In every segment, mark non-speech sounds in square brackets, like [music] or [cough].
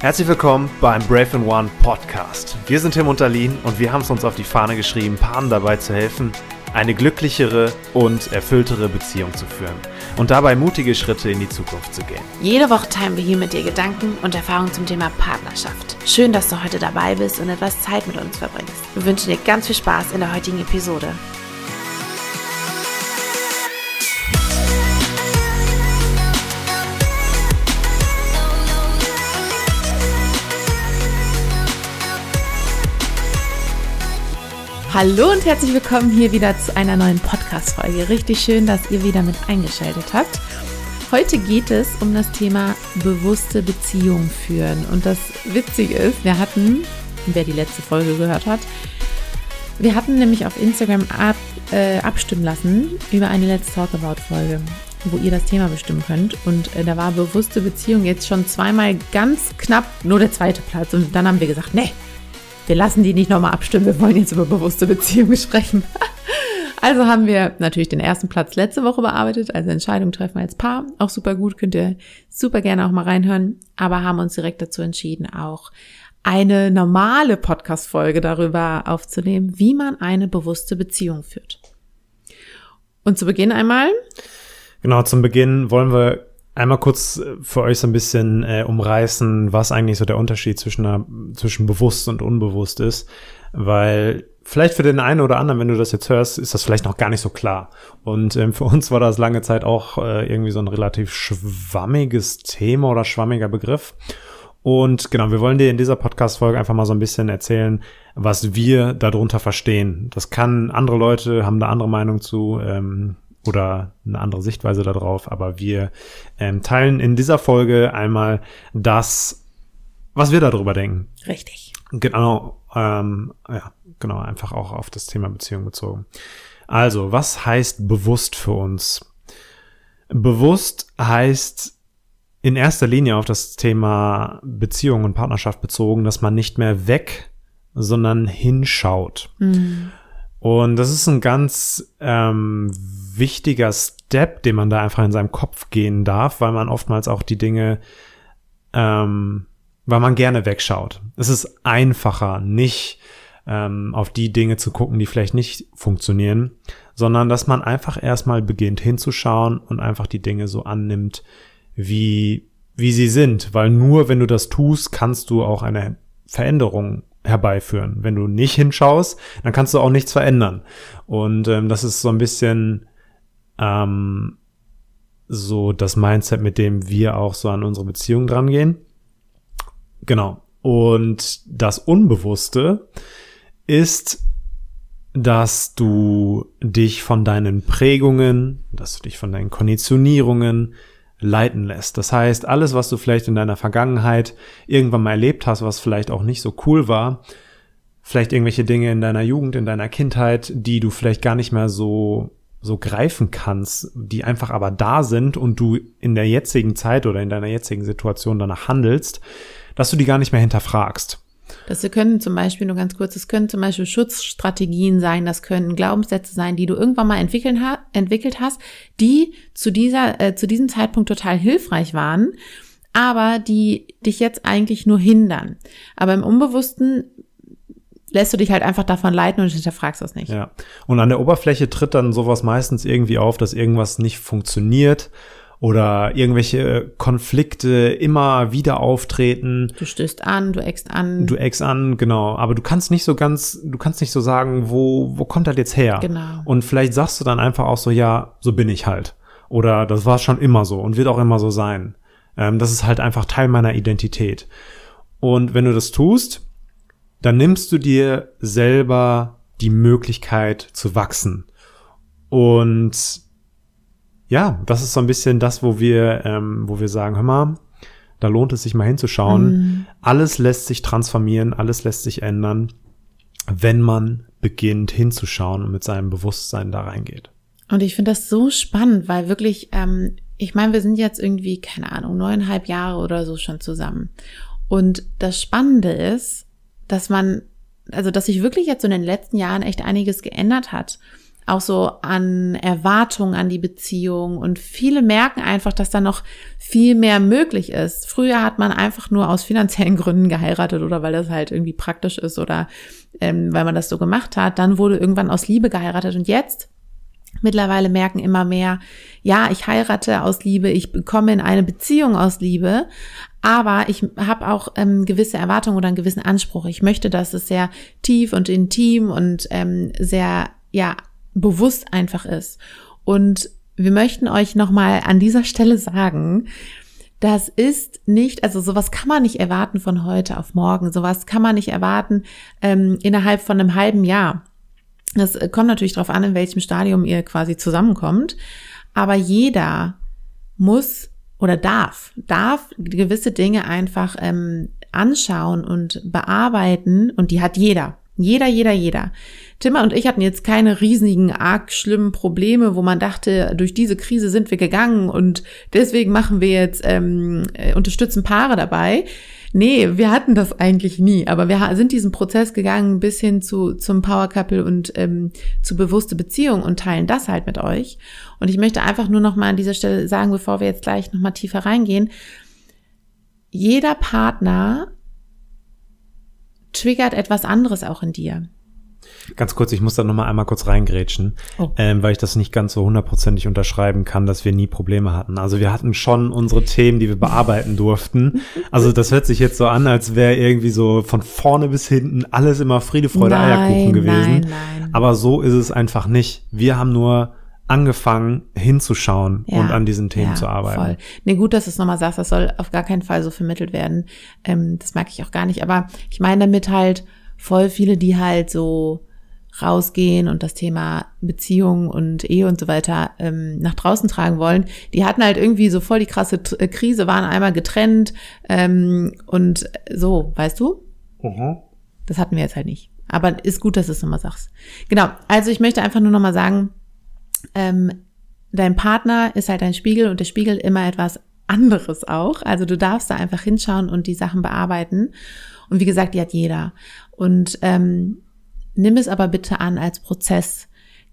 Herzlich willkommen beim Brave in One Podcast. Wir sind Tim Unterlin und wir haben es uns auf die Fahne geschrieben, Paaren dabei zu helfen, eine glücklichere und erfülltere Beziehung zu führen und dabei mutige Schritte in die Zukunft zu gehen. Jede Woche teilen wir hier mit dir Gedanken und Erfahrungen zum Thema Partnerschaft. Schön, dass du heute dabei bist und etwas Zeit mit uns verbringst. Wir wünschen dir ganz viel Spaß in der heutigen Episode. Hallo und herzlich willkommen hier wieder zu einer neuen Podcast-Folge. Richtig schön, dass ihr wieder mit eingeschaltet habt. Heute geht es um das Thema bewusste Beziehung führen. Und das Witzige ist, wir hatten, wer die letzte Folge gehört hat, wir hatten nämlich auf Instagram ab, äh, abstimmen lassen über eine Let's Talk About-Folge wo ihr das Thema bestimmen könnt. Und äh, da war bewusste Beziehung jetzt schon zweimal ganz knapp nur der zweite Platz. Und dann haben wir gesagt, nee, wir lassen die nicht nochmal abstimmen, wir wollen jetzt über bewusste Beziehungen sprechen. [laughs] Also haben wir natürlich den ersten Platz letzte Woche bearbeitet, also Entscheidung treffen wir als Paar, auch super gut, könnt ihr super gerne auch mal reinhören, aber haben uns direkt dazu entschieden, auch eine normale Podcast-Folge darüber aufzunehmen, wie man eine bewusste Beziehung führt. Und zu Beginn einmal? Genau, zum Beginn wollen wir Einmal kurz äh, für euch so ein bisschen äh, umreißen, was eigentlich so der Unterschied zwischen, einer, zwischen bewusst und unbewusst ist, weil vielleicht für den einen oder anderen, wenn du das jetzt hörst, ist das vielleicht noch gar nicht so klar. Und ähm, für uns war das lange Zeit auch äh, irgendwie so ein relativ schwammiges Thema oder schwammiger Begriff. Und genau, wir wollen dir in dieser Podcast-Folge einfach mal so ein bisschen erzählen, was wir darunter verstehen. Das kann, andere Leute haben da andere Meinung zu. Ähm, oder eine andere Sichtweise darauf, aber wir ähm, teilen in dieser Folge einmal das, was wir darüber denken. Richtig. Genau, ähm, ja, genau, einfach auch auf das Thema Beziehung bezogen. Also, was heißt bewusst für uns? Bewusst heißt in erster Linie auf das Thema Beziehung und Partnerschaft bezogen, dass man nicht mehr weg, sondern hinschaut. Mhm. Und das ist ein ganz ähm, wichtiger Step, den man da einfach in seinem Kopf gehen darf, weil man oftmals auch die Dinge, ähm, weil man gerne wegschaut. Es ist einfacher, nicht ähm, auf die Dinge zu gucken, die vielleicht nicht funktionieren, sondern dass man einfach erstmal beginnt hinzuschauen und einfach die Dinge so annimmt, wie, wie sie sind. Weil nur wenn du das tust, kannst du auch eine Veränderung herbeiführen. Wenn du nicht hinschaust, dann kannst du auch nichts verändern. Und ähm, das ist so ein bisschen ähm, so das Mindset, mit dem wir auch so an unsere Beziehung drangehen. Genau. Und das Unbewusste ist, dass du dich von deinen Prägungen, dass du dich von deinen Konditionierungen leiten lässt. Das heißt, alles, was du vielleicht in deiner Vergangenheit irgendwann mal erlebt hast, was vielleicht auch nicht so cool war, vielleicht irgendwelche Dinge in deiner Jugend, in deiner Kindheit, die du vielleicht gar nicht mehr so so greifen kannst, die einfach aber da sind und du in der jetzigen Zeit oder in deiner jetzigen Situation danach handelst, dass du die gar nicht mehr hinterfragst. Das können zum Beispiel, nur ganz kurz, das können zum Beispiel Schutzstrategien sein, das können Glaubenssätze sein, die du irgendwann mal entwickeln ha entwickelt hast, die zu, dieser, äh, zu diesem Zeitpunkt total hilfreich waren, aber die dich jetzt eigentlich nur hindern. Aber im Unbewussten lässt du dich halt einfach davon leiten und hinterfragst das nicht. Ja. Und an der Oberfläche tritt dann sowas meistens irgendwie auf, dass irgendwas nicht funktioniert oder irgendwelche Konflikte immer wieder auftreten. Du stößt an, du eckst an. Du eckst an, genau. Aber du kannst nicht so ganz, du kannst nicht so sagen, wo, wo kommt das jetzt her? Genau. Und vielleicht sagst du dann einfach auch so, ja, so bin ich halt. Oder das war schon immer so und wird auch immer so sein. Ähm, das ist halt einfach Teil meiner Identität. Und wenn du das tust, dann nimmst du dir selber die Möglichkeit zu wachsen. Und ja, das ist so ein bisschen das, wo wir, ähm, wo wir sagen, hör mal, da lohnt es sich mal hinzuschauen. Mhm. Alles lässt sich transformieren, alles lässt sich ändern, wenn man beginnt hinzuschauen und mit seinem Bewusstsein da reingeht. Und ich finde das so spannend, weil wirklich, ähm, ich meine, wir sind jetzt irgendwie, keine Ahnung, neuneinhalb Jahre oder so schon zusammen. Und das Spannende ist, dass man, also dass sich wirklich jetzt so in den letzten Jahren echt einiges geändert hat. Auch so an Erwartungen an die Beziehung. Und viele merken einfach, dass da noch viel mehr möglich ist. Früher hat man einfach nur aus finanziellen [laughs] Gründen geheiratet oder weil das halt irgendwie praktisch ist oder ähm, weil man das so gemacht hat. Dann wurde irgendwann aus Liebe geheiratet. Und jetzt Mittlerweile merken immer mehr, ja, ich heirate aus Liebe, ich bekomme in eine Beziehung aus Liebe, aber ich habe auch ähm, gewisse Erwartungen oder einen gewissen Anspruch. Ich möchte, dass es sehr tief und intim und ähm, sehr, ja, bewusst einfach ist. Und wir möchten euch nochmal an dieser Stelle sagen, das ist nicht, also sowas kann man nicht erwarten von heute auf morgen, sowas kann man nicht erwarten ähm, innerhalb von einem halben Jahr. Das äh, kommt natürlich darauf an, in welchem Stadium ihr quasi zusammenkommt. Aber jeder muss oder darf, darf gewisse Dinge einfach ähm, anschauen und bearbeiten und die hat jeder. Jeder, jeder, jeder. Timmer und ich hatten jetzt keine riesigen, arg schlimmen Probleme, wo man dachte, durch diese Krise sind wir gegangen und deswegen machen wir jetzt, ähm, äh, unterstützen Paare dabei. Nee, wir hatten das eigentlich nie, aber wir sind diesen Prozess gegangen bis hin zu, zum Power Couple und ähm, zu bewusste Beziehung und teilen das halt mit euch. Und ich möchte einfach nur nochmal an dieser Stelle sagen, bevor wir jetzt gleich nochmal tiefer reingehen, jeder Partner triggert etwas anderes auch in dir. Ganz kurz, ich muss da nochmal einmal kurz reingrätschen, oh. ähm, weil ich das nicht ganz so hundertprozentig unterschreiben kann, dass wir nie Probleme hatten. Also wir hatten schon unsere Themen, die wir bearbeiten [laughs] durften. Also das hört sich jetzt so an, als wäre irgendwie so von vorne bis hinten alles immer Friede, Freude, nein, Eierkuchen gewesen. Nein, nein. Aber so ist es einfach nicht. Wir haben nur angefangen hinzuschauen ja, und an diesen Themen ja, zu arbeiten. Voll. Nee, gut, dass du es nochmal sagst, das soll auf gar keinen Fall so vermittelt werden. Ähm, das merke ich auch gar nicht. Aber ich meine damit halt, voll viele, die halt so rausgehen und das Thema Beziehung und Ehe und so weiter ähm, nach draußen tragen wollen, die hatten halt irgendwie so voll die krasse T äh, Krise, waren einmal getrennt ähm, und so, weißt du? Mhm. Das hatten wir jetzt halt nicht. Aber ist gut, dass du es nochmal sagst. Genau, also ich möchte einfach nur nochmal sagen, ähm, dein Partner ist halt ein Spiegel und der Spiegel immer etwas anderes auch. Also du darfst da einfach hinschauen und die Sachen bearbeiten. Und wie gesagt, die hat jeder. Und ähm, nimm es aber bitte an als Prozess.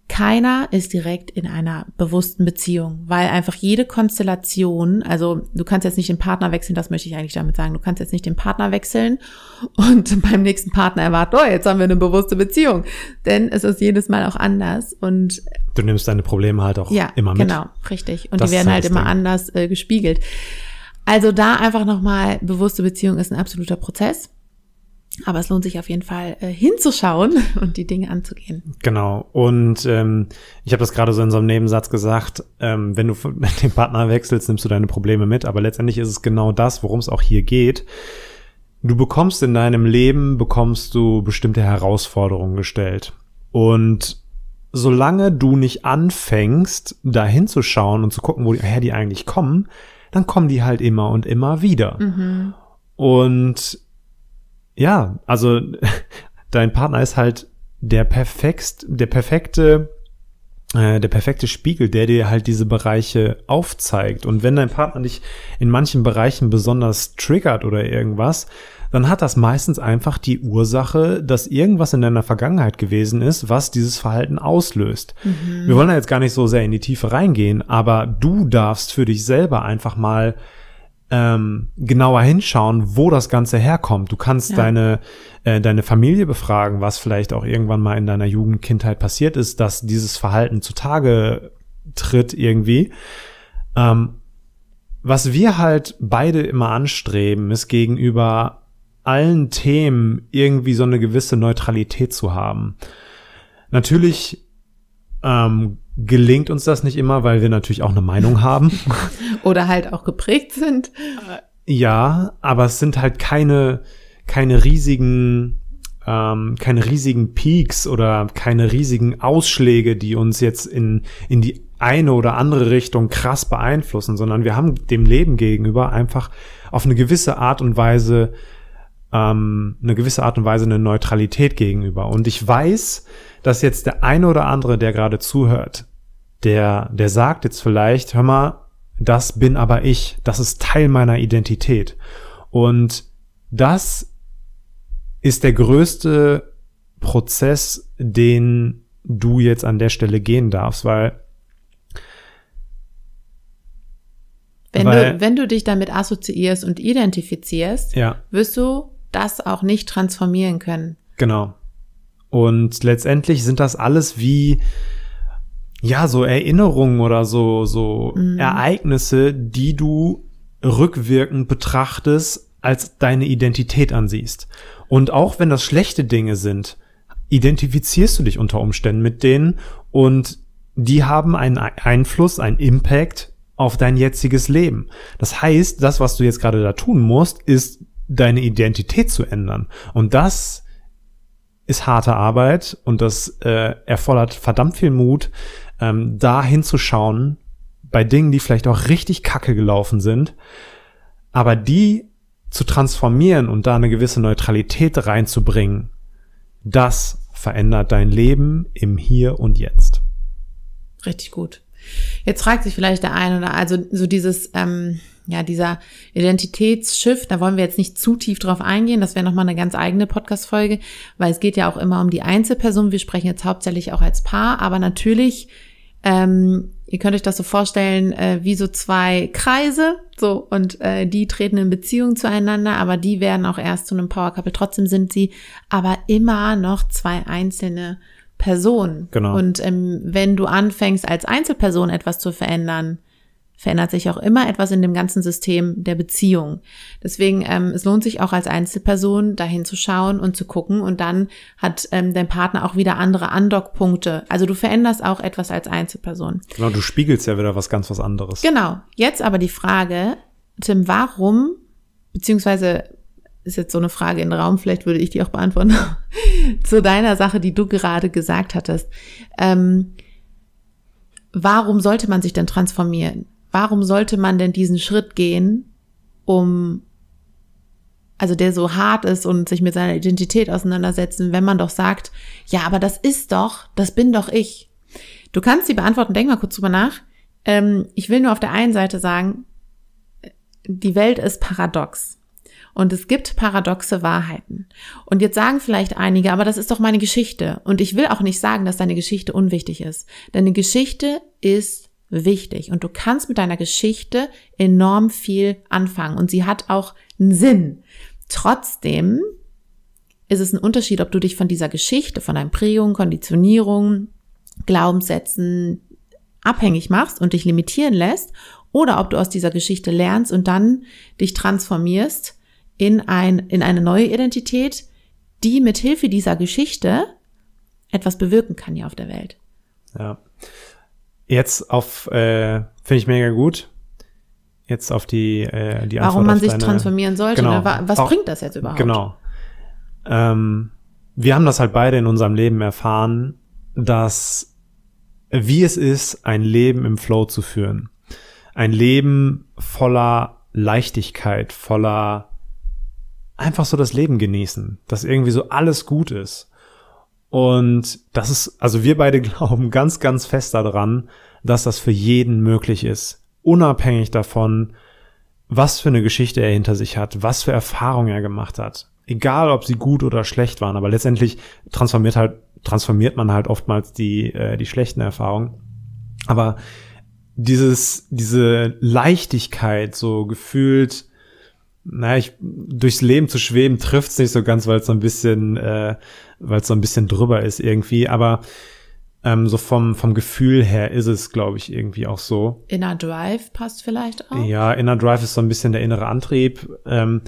Keiner ist direkt in einer bewussten Beziehung, weil einfach jede Konstellation, also du kannst jetzt nicht den Partner wechseln, das möchte ich eigentlich damit sagen, du kannst jetzt nicht den Partner wechseln und [laughs] beim nächsten Partner erwarten, oh, jetzt haben wir eine bewusste Beziehung, denn es ist jedes Mal auch anders und du nimmst deine Probleme halt auch ja, immer mit. Genau, richtig. Und das die werden halt immer anders äh, gespiegelt. Also da einfach nochmal bewusste Beziehung ist ein absoluter Prozess aber es lohnt sich auf jeden Fall äh, hinzuschauen [laughs] und die Dinge anzugehen. Genau. Und ähm, ich habe das gerade so in so einem Nebensatz gesagt, ähm, wenn du mit [laughs] dem Partner wechselst, nimmst du deine Probleme mit. Aber letztendlich ist es genau das, worum es auch hier geht. Du bekommst in deinem Leben, bekommst du bestimmte Herausforderungen gestellt. Und solange du nicht anfängst, da hinzuschauen und zu gucken, woher die eigentlich kommen, dann kommen die halt immer und immer wieder. Mhm. Und ja, also [laughs] dein Partner ist halt der perfekt, der perfekte, äh, der perfekte Spiegel, der dir halt diese Bereiche aufzeigt. Und wenn dein Partner dich in manchen Bereichen besonders triggert oder irgendwas, dann hat das meistens einfach die Ursache, dass irgendwas in deiner Vergangenheit gewesen ist, was dieses Verhalten auslöst. Mhm. Wir wollen da jetzt gar nicht so sehr in die Tiefe reingehen, aber du darfst für dich selber einfach mal ähm, genauer hinschauen, wo das Ganze herkommt. Du kannst ja. deine, äh, deine Familie befragen, was vielleicht auch irgendwann mal in deiner Jugend, Kindheit passiert ist, dass dieses Verhalten zutage tritt irgendwie. Ähm, was wir halt beide immer anstreben, ist gegenüber allen Themen irgendwie so eine gewisse Neutralität zu haben. Natürlich ähm, gelingt uns das nicht immer, weil wir natürlich auch eine Meinung haben. [laughs] Oder halt auch geprägt sind. Äh, ja, aber es sind halt keine, keine riesigen, ähm, keine riesigen Peaks oder keine riesigen Ausschläge, die uns jetzt in, in die eine oder andere Richtung krass beeinflussen, sondern wir haben dem Leben gegenüber einfach auf eine gewisse Art und Weise ähm, eine gewisse Art und Weise eine Neutralität gegenüber. Und ich weiß, dass jetzt der eine oder andere, der gerade zuhört, der, der sagt jetzt vielleicht, hör mal, das bin aber ich, das ist Teil meiner Identität. Und das ist der größte Prozess, den du jetzt an der Stelle gehen darfst, weil wenn, weil, du, wenn du dich damit assoziierst und identifizierst, ja. wirst du das auch nicht transformieren können. Genau. Und letztendlich sind das alles wie, ja, so Erinnerungen oder so, so mhm. Ereignisse, die du rückwirkend betrachtest, als deine Identität ansiehst. Und auch wenn das schlechte Dinge sind, identifizierst du dich unter Umständen mit denen und die haben einen Einfluss, einen Impact auf dein jetziges Leben. Das heißt, das, was du jetzt gerade da tun musst, ist deine Identität zu ändern. Und das ist harte Arbeit und das äh, erfordert verdammt viel Mut, ähm, da hinzuschauen bei Dingen, die vielleicht auch richtig kacke gelaufen sind, aber die zu transformieren und da eine gewisse Neutralität reinzubringen, das verändert dein Leben im Hier und Jetzt. Richtig gut. Jetzt fragt sich vielleicht der eine oder also so dieses ähm, ja, dieser Identitätsschiff, da wollen wir jetzt nicht zu tief drauf eingehen, das wäre nochmal eine ganz eigene Podcast-Folge, weil es geht ja auch immer um die Einzelperson. Wir sprechen jetzt hauptsächlich auch als Paar, aber natürlich, ähm, ihr könnt euch das so vorstellen, äh, wie so zwei Kreise, so, und äh, die treten in Beziehung zueinander, aber die werden auch erst zu einem Power-Couple. Trotzdem sind sie aber immer noch zwei einzelne Personen. Genau. Und ähm, wenn du anfängst, als Einzelperson etwas zu verändern, verändert sich auch immer etwas in dem ganzen System der Beziehung. Deswegen, ähm, es lohnt sich auch als Einzelperson dahin zu schauen und zu gucken und dann hat ähm, dein Partner auch wieder andere Andockpunkte. Also du veränderst auch etwas als Einzelperson. Genau, du spiegelst ja wieder was ganz was anderes. Genau. Jetzt aber die Frage, Tim, warum, beziehungsweise ist jetzt so eine Frage in den Raum, vielleicht würde ich die auch beantworten, [laughs] zu deiner Sache, die du gerade gesagt hattest. Ähm, warum sollte man sich denn transformieren? warum sollte man denn diesen Schritt gehen, um, also der so hart ist und sich mit seiner Identität auseinandersetzen, wenn man doch sagt, ja, aber das ist doch, das bin doch ich. Du kannst sie beantworten, denk mal kurz drüber nach. Ähm, ich will nur auf der einen Seite sagen, die Welt ist paradox. Und es gibt paradoxe Wahrheiten. Und jetzt sagen vielleicht einige, aber das ist doch meine Geschichte. Und ich will auch nicht sagen, dass deine Geschichte unwichtig ist. Deine Geschichte ist wichtig und du kannst mit deiner Geschichte enorm viel anfangen und sie hat auch einen Sinn. Trotzdem ist es ein Unterschied, ob du dich von dieser Geschichte, von deinen Prägungen, Konditionierungen, Glaubenssätzen abhängig machst und dich limitieren lässt oder ob du aus dieser Geschichte lernst und dann dich transformierst in, ein, in eine neue Identität, die mit Hilfe dieser Geschichte etwas bewirken kann hier auf der Welt. Ja. Jetzt auf, äh, finde ich mega gut. Jetzt auf die, äh, die Antwort Warum man sich deine, transformieren sollte. Ne? Genau, oder was auch, bringt das jetzt überhaupt? Genau. Ähm, wir haben das halt beide in unserem Leben erfahren, dass wie es ist, ein Leben im Flow zu führen. Ein Leben voller Leichtigkeit, voller einfach so das Leben genießen, dass irgendwie so alles gut ist. Und das ist, also wir beide [laughs] glauben ganz, ganz fest daran, dass das für jeden möglich ist. Unabhängig davon, was für eine Geschichte er hinter sich hat, was für Erfahrungen er gemacht hat. Egal, ob sie gut oder schlecht waren, aber letztendlich transformiert halt, transformiert man halt oftmals die, äh, die schlechten Erfahrungen. Aber dieses, diese Leichtigkeit, so gefühlt, naja, ich, durchs Leben zu schweben trifft's nicht so ganz, weil es so ein bisschen, äh, weil es so ein bisschen drüber ist irgendwie, aber ähm, so vom, vom Gefühl her ist es, glaube ich, irgendwie auch so. Inner Drive passt vielleicht auch. Ja, Inner Drive ist so ein bisschen der innere Antrieb. Ähm,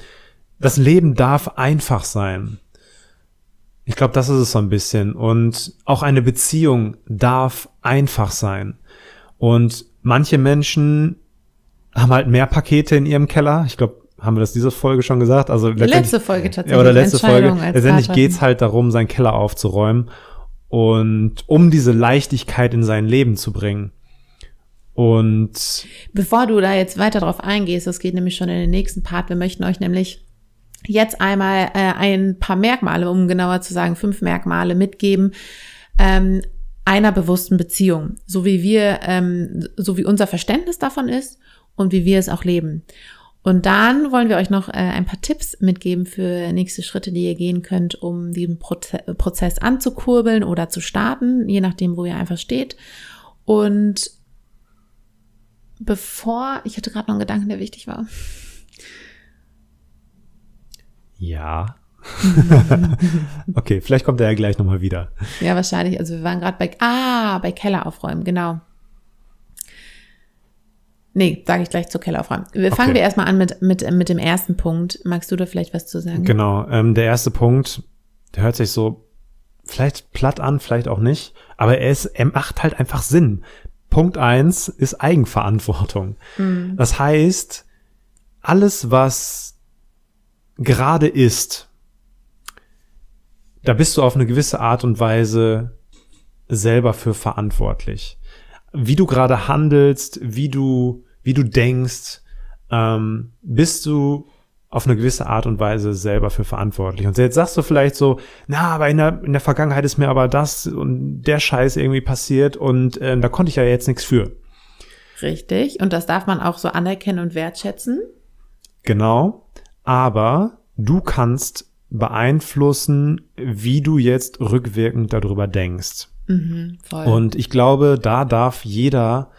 das Leben darf einfach sein. Ich glaube, das ist es so ein bisschen. Und auch eine Beziehung darf einfach sein. Und manche Menschen haben halt mehr Pakete in ihrem Keller. Ich glaube, haben wir das diese Folge schon gesagt? Also letzte Folge tatsächlich. Ja, oder letzte Folge. Letztendlich Vater. geht's halt darum, seinen Keller aufzuräumen und um diese Leichtigkeit in sein Leben zu bringen. Und bevor du da jetzt weiter drauf eingehst, das geht nämlich schon in den nächsten Part. Wir möchten euch nämlich jetzt einmal äh, ein paar Merkmale, um genauer zu sagen, fünf Merkmale mitgeben. Ähm, einer bewussten Beziehung, so wie wir, ähm, so wie unser Verständnis davon ist und wie wir es auch leben. Und dann wollen wir euch noch äh, ein paar Tipps mitgeben für nächste Schritte, die ihr gehen könnt, um diesen Prozess anzukurbeln oder zu starten, je nachdem, wo ihr einfach steht. Und bevor, ich hatte gerade noch einen Gedanken, der wichtig war. Ja. [laughs] okay, vielleicht kommt er ja gleich nochmal wieder. Ja, wahrscheinlich. Also wir waren gerade bei, ah, bei Keller aufräumen, genau. Nee, sage ich gleich zur Kellaufräumen. Wir okay. fangen wir erstmal an mit, mit, mit dem ersten Punkt. Magst du da vielleicht was zu sagen? Genau, ähm, der erste Punkt, der hört sich so vielleicht platt an, vielleicht auch nicht, aber er, ist, er macht halt einfach Sinn. Punkt eins ist Eigenverantwortung. Mhm. Das heißt, alles, was gerade ist, da bist du auf eine gewisse Art und Weise selber für verantwortlich. Wie du gerade handelst, wie du wie du denkst, ähm, bist du auf eine gewisse Art und Weise selber für verantwortlich. Und jetzt sagst du vielleicht so, na, aber in der, in der Vergangenheit ist mir aber das und der Scheiß irgendwie passiert und ähm, da konnte ich ja jetzt nichts für. Richtig. Und das darf man auch so anerkennen und wertschätzen. Genau. Aber du kannst beeinflussen, wie du jetzt rückwirkend darüber denkst. Mhm, voll. und ich glaube, da darf jeder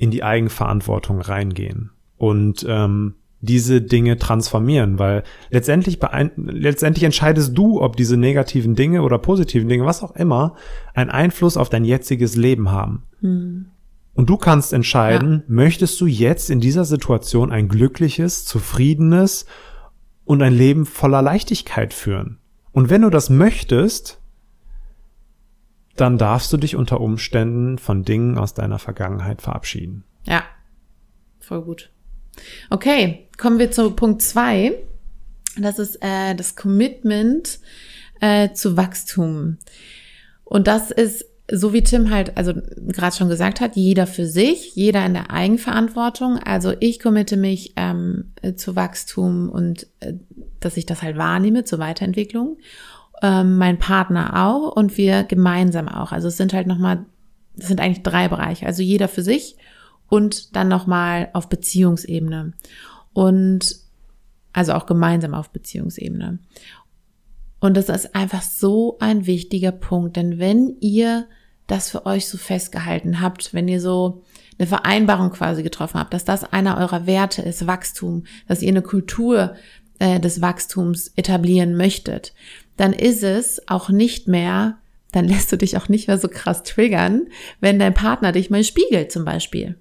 in die Eigenverantwortung reingehen und ähm, diese Dinge transformieren, weil letztendlich, letztendlich entscheidest du, ob diese negativen Dinge oder positiven Dinge, was auch immer, einen Einfluss auf dein jetziges Leben haben. Hm. Und du kannst entscheiden, ja. möchtest du jetzt in dieser Situation ein glückliches, zufriedenes und ein Leben voller Leichtigkeit führen? Und wenn du das möchtest, dann darfst du dich unter Umständen von Dingen aus deiner Vergangenheit verabschieden. Ja, voll gut. Okay, kommen wir zu Punkt zwei. Das ist äh, das Commitment äh, zu Wachstum. Und das ist, so wie Tim halt, also gerade schon gesagt hat, jeder für sich, jeder in der Eigenverantwortung. Also ich committe mich ähm, äh, zu Wachstum und äh, dass ich das halt wahrnehme, zur Weiterentwicklung ähm, mein Partner auch und wir gemeinsam auch. Also es sind halt nochmal, es sind eigentlich drei Bereiche, also jeder für sich und dann nochmal auf Beziehungsebene. Und also auch gemeinsam auf Beziehungsebene. Und das ist einfach so ein wichtiger Punkt, denn wenn ihr das für euch so festgehalten habt, wenn ihr so eine Vereinbarung quasi getroffen habt, dass das einer eurer Werte ist, Wachstum, dass ihr eine Kultur äh, des Wachstums etablieren möchtet, dann ist es auch nicht mehr, dann lässt du dich auch nicht mehr so krass triggern, wenn dein Partner dich mal spiegelt zum Beispiel.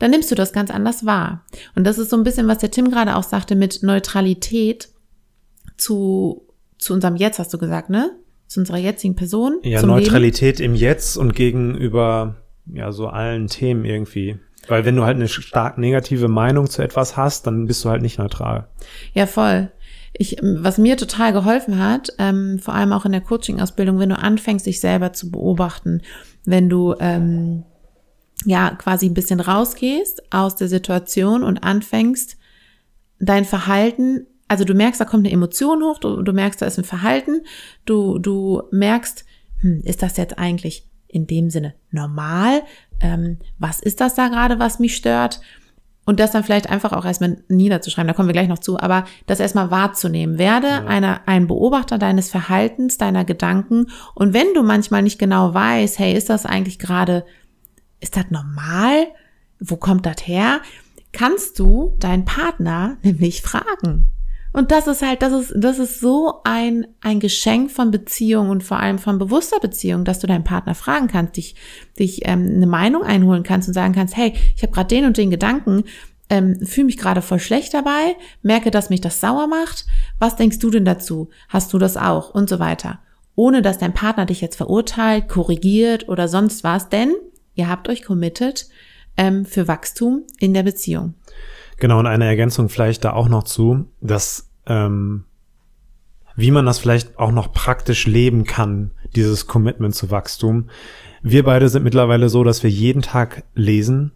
Dann nimmst du das ganz anders wahr. Und das ist so ein bisschen, was der Tim gerade auch sagte, mit Neutralität zu, zu unserem Jetzt, hast du gesagt, ne? Zu unserer jetzigen Person. Ja, Neutralität Leben. im Jetzt und gegenüber, ja, so allen Themen irgendwie. Weil wenn du halt eine stark negative Meinung zu etwas hast, dann bist du halt nicht neutral. Ja, voll ich, ähm, was mir total geholfen hat, ähm, vor allem auch in der Coaching-Ausbildung, wenn du anfängst, dich selber zu beobachten, wenn du ähm, ja quasi ein bisschen rausgehst aus der Situation und anfängst, dein Verhalten, also du merkst, da kommt eine Emotion hoch, du, du merkst, da ist ein Verhalten, du, du merkst, hm, ist das jetzt eigentlich in dem Sinne normal? Ähm, was ist das da gerade, was mich stört? Und das dann vielleicht einfach auch erstmal niederzuschreiben, da kommen wir gleich noch zu, aber das erstmal wahrzunehmen. Werde ja. einer, ein Beobachter deines Verhaltens, deiner Gedanken. Und wenn du manchmal nicht genau weißt, hey, ist das eigentlich gerade, ist das normal? Wo kommt das her? Kannst du deinen Partner [laughs] nämlich fragen. Und das ist halt, das ist, das ist so ein, ein Geschenk von Beziehung und vor allem von bewusster Beziehung, dass du deinen Partner fragen kannst, dich, dich ähm, eine Meinung einholen kannst und sagen kannst, hey, ich habe gerade den und den Gedanken, ähm, fühle mich gerade voll schlecht dabei, merke, dass mich das sauer macht. Was denkst du denn dazu? Hast du das auch? Und so weiter. Ohne dass dein Partner dich jetzt verurteilt, korrigiert oder sonst was, denn ihr habt euch committed ähm, für Wachstum in der Beziehung. Genau, und eine Ergänzung vielleicht da auch noch zu, dass ähm, wie man das vielleicht auch noch praktisch leben kann, dieses Commitment zu Wachstum. Wir beide sind mittlerweile so, dass wir jeden Tag lesen.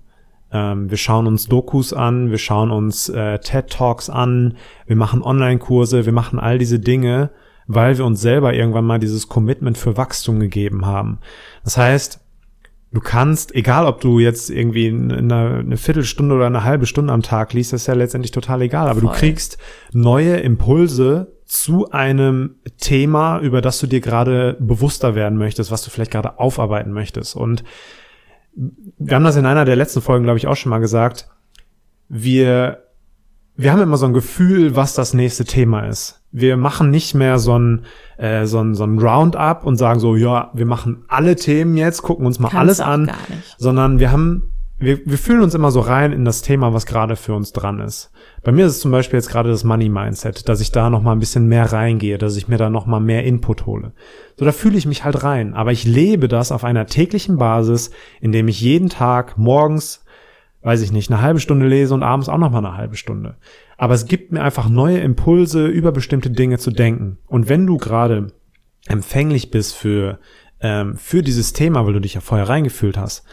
Ähm, wir schauen uns Dokus an, wir schauen uns äh, TED Talks an, wir machen Online-Kurse, wir machen all diese Dinge, weil wir uns selber irgendwann mal dieses Commitment für Wachstum gegeben haben. Das heißt, du kannst, egal ob du jetzt irgendwie eine, eine, Viertelstunde oder eine halbe Stunde am Tag liest, das ist ja letztendlich total egal, aber Voll. du kriegst neue Impulse zu einem Thema, über das du dir gerade bewusster werden möchtest, was du vielleicht gerade aufarbeiten möchtest. Und wir haben das in einer der letzten Folgen, glaube ich, auch schon mal gesagt. Wir, wir haben immer so ein Gefühl, was das nächste Thema ist wir machen nicht mehr so ein, äh, so ein, so ein Roundup und sagen so, ja, wir machen alle Themen jetzt, gucken uns mal Kann's alles an, sondern wir haben, wir, wir fühlen uns immer so rein in das Thema, was gerade für uns dran ist. Bei mir ist es zum Beispiel jetzt gerade das Money Mindset, dass ich da noch mal ein bisschen mehr reingehe, dass ich mir da noch mal mehr Input hole. So, da fühle ich mich halt rein, aber ich lebe das auf einer täglichen Basis, indem ich jeden Tag morgens weiß ich nicht, eine halbe Stunde lese und abends auch nochmal eine halbe Stunde. Aber es gibt mir einfach neue Impulse, über bestimmte Dinge zu denken. Und wenn du gerade empfänglich bist für, ähm, für dieses Thema, weil du dich ja vorher reingefühlt hast,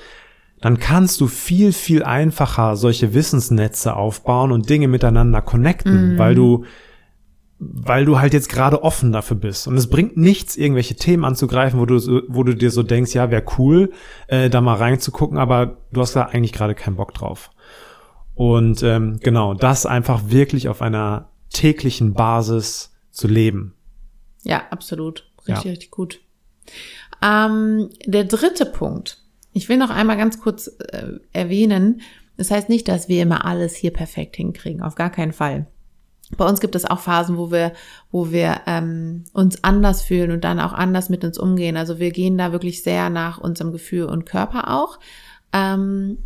dann kannst du viel, viel einfacher solche Wissensnetze aufbauen und Dinge miteinander connecten, mm. weil du weil du halt jetzt gerade offen dafür bist. Und es bringt nichts, irgendwelche Themen anzugreifen, wo du, wo du dir so denkst, ja, wäre cool, äh, da mal reinzugucken, aber du hast da eigentlich gerade keinen Bock drauf. Und ähm, genau, das einfach wirklich auf einer täglichen Basis zu leben. Ja, absolut. Richtig, ja. richtig gut. Ähm, der dritte Punkt. Ich will noch einmal ganz kurz äh, erwähnen, das heißt nicht, dass wir immer alles hier perfekt hinkriegen, auf gar keinen Fall bei uns gibt es auch Phasen, wo wir, wo wir ähm, uns anders fühlen und dann auch anders mit uns umgehen. Also wir gehen da wirklich sehr nach unserem Gefühl und Körper auch. Ähm,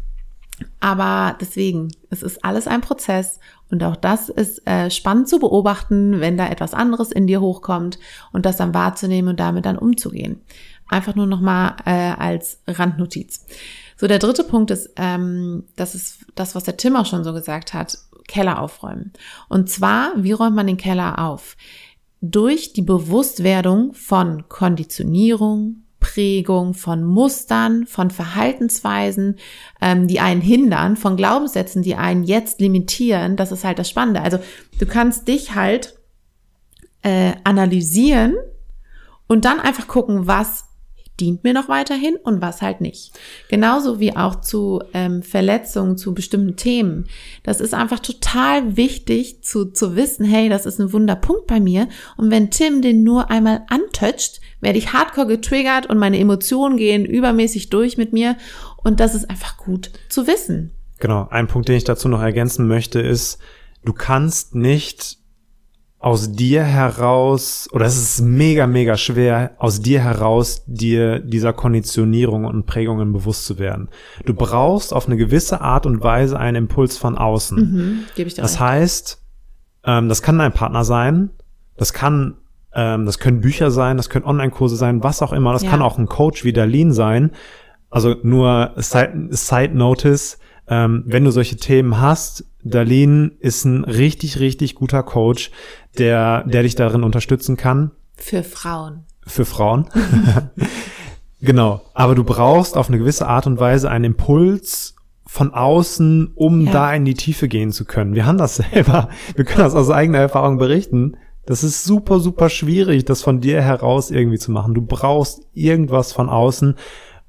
aber deswegen, es ist alles ein Prozess und auch das ist äh, spannend zu beobachten, wenn da etwas anderes in dir hochkommt und das dann wahrzunehmen und damit dann umzugehen. Einfach nur nochmal äh, als Randnotiz. So, der dritte Punkt ist, ähm, das ist das, was der Tim auch schon so gesagt hat. Keller aufräumen. Und zwar, wie räumt man den Keller auf? Durch die Bewusstwerdung von Konditionierung, Prägung, von Mustern, von Verhaltensweisen, ähm, die einen hindern, von Glaubenssätzen, die einen jetzt limitieren. Das ist halt das Spannende. Also du kannst dich halt äh, analysieren und dann einfach gucken, was dient mir noch weiterhin und was halt nicht. Genauso wie auch zu ähm, Verletzungen, zu bestimmten Themen. Das ist einfach total wichtig zu, zu wissen, hey, das ist ein Wunderpunkt bei mir. Und wenn Tim den nur einmal antötscht, werde ich hardcore getriggert und meine Emotionen gehen übermäßig durch mit mir. Und das ist einfach gut zu wissen. Genau, ein Punkt, den ich dazu noch ergänzen möchte, ist, du kannst nicht aus dir heraus, oder es ist mega, mega schwer, aus dir heraus dir dieser Konditionierung und Prägungen bewusst zu werden. Du brauchst auf eine gewisse Art und Weise einen Impuls von außen. Mhm, gebe ich da das recht. heißt, ähm, das kann dein Partner sein, das kann, ähm, das können Bücher sein, das können Online-Kurse sein, was auch immer, das ja. kann auch ein Coach wie Darlene sein. Also nur Side, Side Notice, ähm, ja. Wenn du solche Themen hast, Darlene ist ein richtig, richtig guter Coach, der, der dich darin unterstützen kann. Für Frauen. Für Frauen. [laughs] [laughs] genau. Aber du brauchst auf eine gewisse Art und Weise einen Impuls von außen, um ja. da in die Tiefe gehen zu können. Wir haben das [laughs] selber. Wir können das aus eigener Erfahrung berichten. Das ist super, super schwierig, das von dir heraus irgendwie zu machen. Du brauchst irgendwas von außen,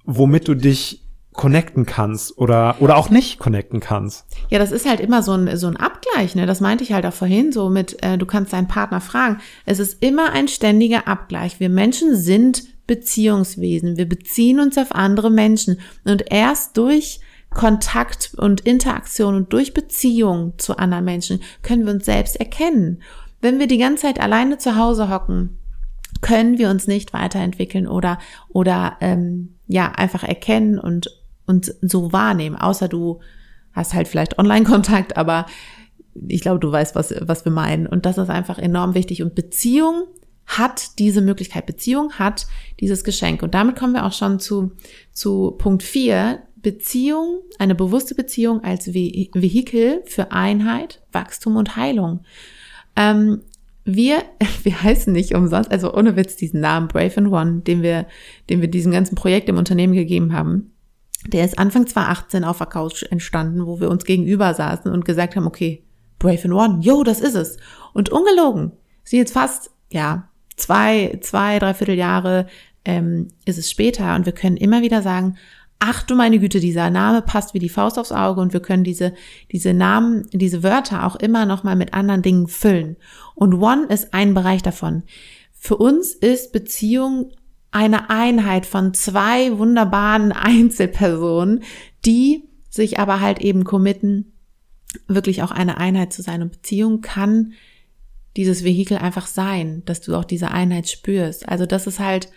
womit du dich connecten kannst oder, oder auch nicht connecten kannst. Ja, das ist halt immer so ein, so ein Abgleich, ne? Das meinte ich halt auch vorhin so mit, äh, du kannst deinen Partner fragen. Es ist immer ein ständiger Abgleich. Wir Menschen sind Beziehungswesen. Wir beziehen uns auf andere Menschen. Und erst durch Kontakt und Interaktion und durch Beziehung zu anderen Menschen können wir uns selbst erkennen. Wenn wir die ganze Zeit alleine zu Hause hocken, können wir uns nicht weiterentwickeln oder, oder ähm, ja, einfach erkennen und und so wahrnehmen, außer du hast halt vielleicht Online-Kontakt, aber ich glaube, du weißt, was, was wir meinen. Und das ist einfach enorm wichtig. Und Beziehung hat diese Möglichkeit, Beziehung hat dieses Geschenk. Und damit kommen wir auch schon zu, zu Punkt vier Beziehung, eine bewusste Beziehung als Veh Vehikel für Einheit, Wachstum und Heilung. Ähm, wir, [laughs] wir heißen nicht umsonst, also ohne Witz diesen Namen Brave and One, den wir, den wir diesem ganzen Projekt im Unternehmen gegeben haben. Der ist Anfang 2018 auf der Couch entstanden, wo wir uns gegenüber saßen und gesagt haben, okay, Brave and One, yo, das ist es. Und ungelogen, sind jetzt fast, ja, zwei, zwei, dreiviertel Jahre ähm, ist es später und wir können immer wieder sagen, ach du meine Güte, dieser Name passt wie die Faust aufs Auge und wir können diese, diese Namen, diese Wörter auch immer nochmal mit anderen Dingen füllen. Und One ist ein Bereich davon. Für uns ist Beziehung eine Einheit von zwei wunderbaren [laughs] Einzelpersonen, die sich aber halt eben committen, wirklich auch eine Einheit zu sein. Und Beziehung kann dieses Vehikel einfach sein, dass du auch diese Einheit spürst. Also das ist halt,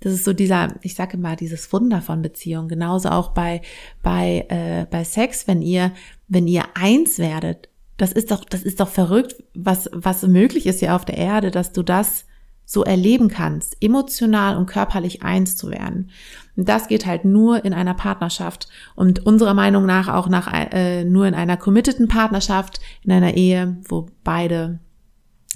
das ist so dieser, ich sage immer, dieses Wunder von Beziehung. Genauso auch bei bei äh, bei Sex, wenn ihr wenn ihr eins werdet, das ist doch das ist doch verrückt, was was möglich ist hier auf der Erde, dass du das so erleben kannst, emotional und körperlich eins zu werden. Und das geht halt nur in einer Partnerschaft und unserer Meinung nach auch nach, äh, nur in einer committeden Partnerschaft, in einer Ehe, wo beide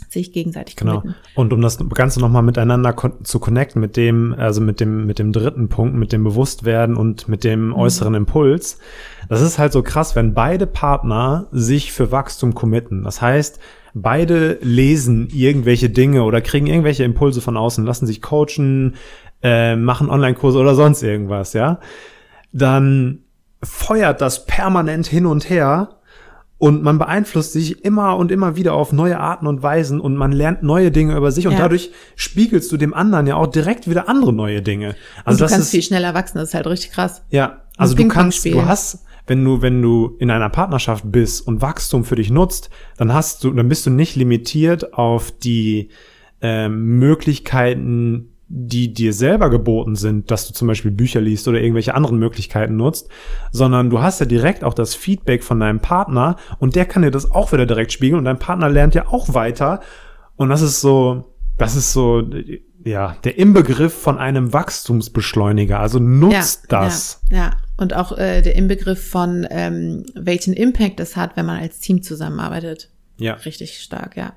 sich gegenseitig genau. Committen. Und um das Ganze nochmal miteinander zu connecten, mit dem, also mit dem, mit dem dritten Punkt, mit dem Bewusstwerden und mit dem mhm. äußeren Impuls, das ist halt so krass, wenn beide Partner sich für Wachstum committen. Das heißt, Beide lesen irgendwelche Dinge oder kriegen irgendwelche Impulse von außen, lassen sich coachen, äh, machen Online-Kurse oder sonst irgendwas, ja. Dann feuert das permanent hin und her und man beeinflusst sich immer und immer wieder auf neue Arten und Weisen und man lernt neue Dinge über sich und dadurch spiegelst du dem anderen ja auch direkt wieder andere neue Dinge. Also und du das kannst ist, viel schneller wachsen, das ist halt richtig krass. Ja, also du kannst, du hast wenn du, wenn du in einer Partnerschaft bist und Wachstum für dich nutzt, dann hast du, dann bist du nicht limitiert auf die äh, Möglichkeiten, die dir selber geboten sind, dass du zum Beispiel Bücher liest oder irgendwelche anderen Möglichkeiten nutzt, sondern du hast ja direkt auch das Feedback von deinem Partner und der kann dir das auch wieder direkt spiegeln und dein Partner lernt ja auch weiter und das ist so, das ist so, ja, der Inbegriff von einem Wachstumsbeschleuniger. Also nutzt ja, das. Ja, ja und auch äh, der Inbegriff von, ähm, welchen Impact es hat, wenn man als Team zusammenarbeitet. Ja. Richtig stark, ja.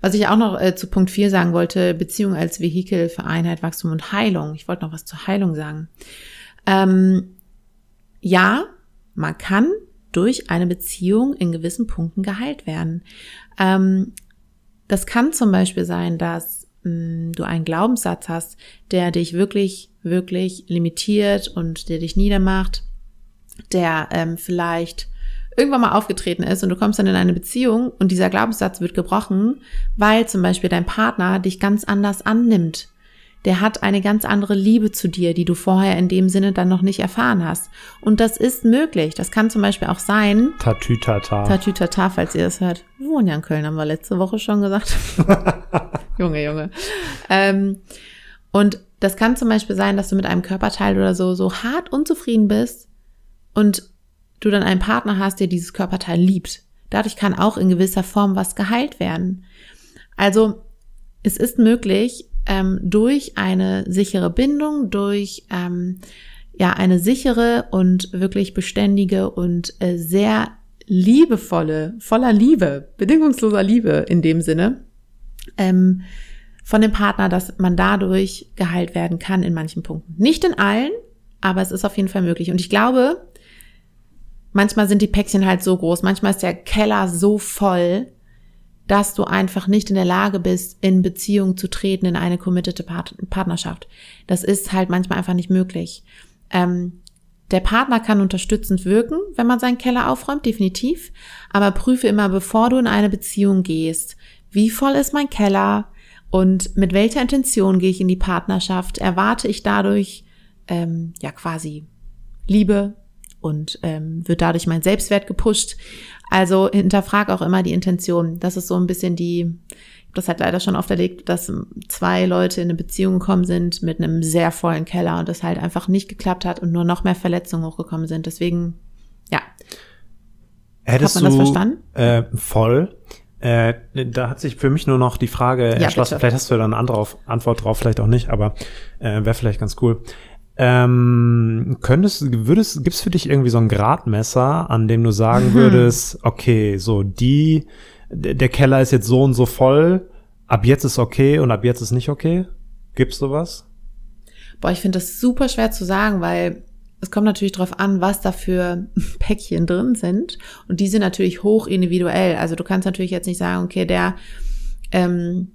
Was ich auch noch äh, zu Punkt 4 sagen wollte, Beziehung als Vehikel für Einheit, Wachstum und Heilung. Ich wollte noch was zur Heilung sagen. Ähm, ja, man kann durch eine Beziehung in gewissen Punkten geheilt werden. Ähm, das kann zum Beispiel sein, dass mh, mm, du einen Glaubenssatz hast, der dich wirklich wirklich limitiert und der dich niedermacht, der ähm, vielleicht irgendwann mal aufgetreten ist und du kommst dann in eine Beziehung und dieser Glaubenssatz wird gebrochen, weil zum Beispiel dein Partner dich ganz anders annimmt. Der hat eine ganz andere Liebe zu dir, die du vorher in dem Sinne dann noch nicht erfahren hast. Und das ist möglich. Das kann zum Beispiel auch sein. Tatütata. Tatütata, falls ihr das hört. Wir wohnen ja in Köln, haben wir letzte Woche schon gesagt. [laughs] Junge, Junge. Ähm, und das kann zum Beispiel sein, dass du mit einem Körperteil oder so so hart unzufrieden bist und du dann einen Partner hast, der dieses Körperteil liebt. Dadurch kann auch in gewisser Form was geheilt werden. Also es ist möglich, ähm, durch eine sichere Bindung, durch ähm, ja eine sichere und wirklich beständige und äh, sehr liebevolle, voller Liebe, bedingungsloser Liebe in dem Sinne, ähm, von dem Partner, dass man dadurch geheilt werden kann in manchen Punkten. Nicht in allen, aber es ist auf jeden Fall möglich. Und ich glaube, manchmal sind die Päckchen halt so groß, manchmal ist der Keller so voll, dass du einfach nicht in der Lage bist, in Beziehung zu treten, in eine committete Partnerschaft. Das ist halt manchmal einfach nicht möglich. Ähm, der Partner kann unterstützend wirken, wenn man seinen Keller aufräumt, definitiv. Aber prüfe immer, bevor du in eine Beziehung gehst, wie voll ist mein Keller? Und mit welcher Intention gehe ich in die Partnerschaft? Erwarte ich dadurch ähm, ja quasi Liebe und ähm, wird dadurch mein Selbstwert gepusht? Also hinterfrag auch immer die Intention. Das ist so ein bisschen die, das hat leider schon oft erlebt, dass zwei Leute in eine Beziehung gekommen sind mit einem sehr vollen Keller und das halt einfach nicht geklappt hat und nur noch mehr Verletzungen hochgekommen sind. Deswegen, ja. Hättest hat man das du, verstanden? Äh, voll. Äh, da hat sich für mich nur noch die Frage ja, erschlossen. Bitte. Vielleicht hast du da eine andere auf, Antwort drauf, vielleicht auch nicht, aber äh, wäre vielleicht ganz cool. Ähm, könntest, würdest, gibt's für dich irgendwie so ein Gradmesser, an dem du sagen mhm. würdest, okay, so die, der Keller ist jetzt so und so voll, ab jetzt ist okay und ab jetzt ist nicht okay? Gibt's sowas? Boah, ich finde das super schwer zu sagen, weil es kommt natürlich darauf an, was da für [laughs] Päckchen drin sind. Und die sind natürlich hoch individuell. Also du kannst natürlich jetzt nicht sagen, okay, der, ähm,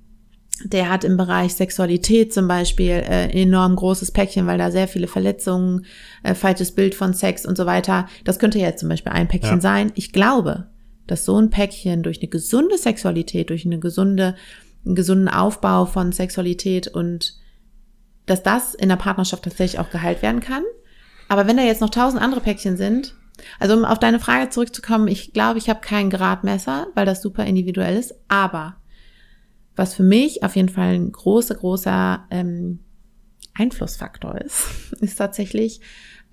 der hat im Bereich Sexualität zum Beispiel äh, enorm großes Päckchen, weil da sehr viele Verletzungen, äh, falsches Bild von Sex und so weiter. Das könnte jetzt zum Beispiel ein Päckchen ja. sein. Ich glaube, dass so ein Päckchen durch eine gesunde Sexualität, durch eine gesunde, einen gesunden Aufbau von Sexualität und dass das in der Partnerschaft tatsächlich auch geheilt werden kann. Aber wenn da jetzt noch tausend andere Päckchen sind, also um auf deine Frage zurückzukommen, ich glaube, ich habe kein Gradmesser, weil das super individuell ist. Aber was für mich auf jeden Fall ein großer, großer ähm, Einflussfaktor ist, [laughs] ist tatsächlich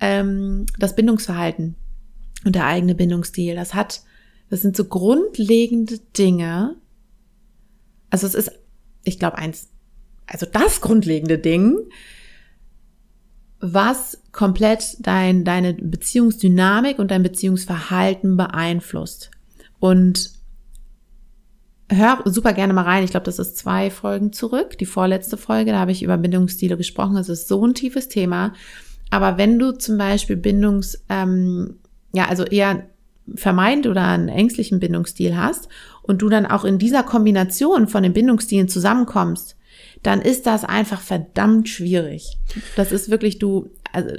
ähm, das Bindungsverhalten und der eigene Bindungsstil. Das hat, das sind so grundlegende Dinge. Also es ist, ich glaube, eins, also das grundlegende Ding, was komplett dein, deine Beziehungsdynamik und dein Beziehungsverhalten beeinflusst. Und hör super gerne mal rein. Ich glaube, das ist zwei Folgen zurück. Die vorletzte Folge, da habe ich über Bindungsstile gesprochen. Das ist so ein tiefes Thema. Aber wenn du zum Beispiel Bindungs, ähm, ja, also eher vermeint oder einen ängstlichen Bindungsstil hast und du dann auch in dieser Kombination von den Bindungsstilen zusammenkommst, dann ist das einfach verdammt schwierig. Das ist wirklich du, also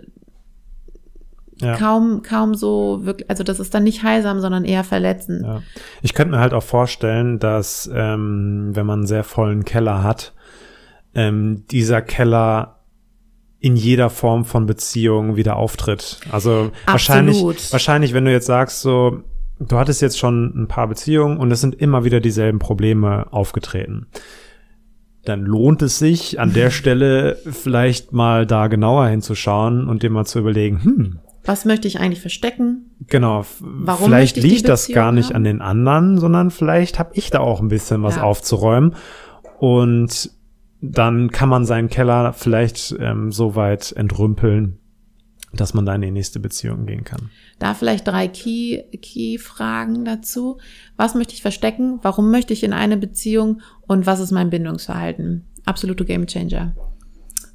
ja. kaum, kaum so wirklich, also das ist dann nicht heilsam, sondern eher verletzend. Ja. Ich könnte mir halt auch vorstellen, dass ähm, wenn man einen sehr vollen Keller hat, ähm, dieser Keller in jeder Form von Beziehung wieder auftritt. Also Absolut. wahrscheinlich, wahrscheinlich, wenn du jetzt sagst, so, du hattest jetzt schon ein paar Beziehungen und es sind immer wieder dieselben Probleme aufgetreten dann lohnt es sich an der [laughs] Stelle vielleicht mal da genauer hinzuschauen und dir mal zu überlegen, hm, was möchte ich eigentlich verstecken? Genau. Warum vielleicht liegt das gar nicht haben? an den anderen, sondern vielleicht habe ich da auch ein bisschen was ja. aufzuräumen. Und dann kann man seinen Keller vielleicht ähm, so weit entrümpeln, dass man da in die nächste Beziehung gehen kann. Da vielleicht drei Key-Fragen Key dazu. Was möchte ich verstecken? Warum möchte ich in eine Beziehung? Und was ist mein Bindungsverhalten? Absolute Gamechanger.